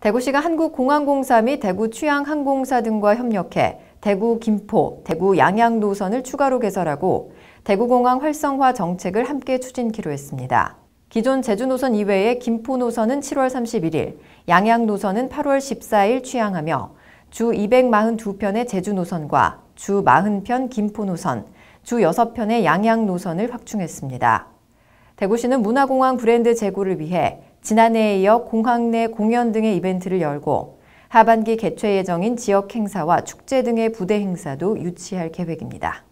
대구시가 한국공항공사 및 대구취향항공사 등과 협력해 대구 김포, 대구 양양 노선을 추가로 개설하고 대구공항 활성화 정책을 함께 추진키로 했습니다. 기존 제주 노선 이외에 김포 노선은 7월 31일, 양양 노선은 8월 14일 취항하며 주 242편의 제주 노선과 주 40편 김포 노선, 주 6편의 양양 노선을 확충했습니다. 대구시는 문화공항 브랜드 제고를 위해 지난해에 이어 공항 내 공연 등의 이벤트를 열고 하반기 개최 예정인 지역 행사와 축제 등의 부대 행사도 유치할 계획입니다.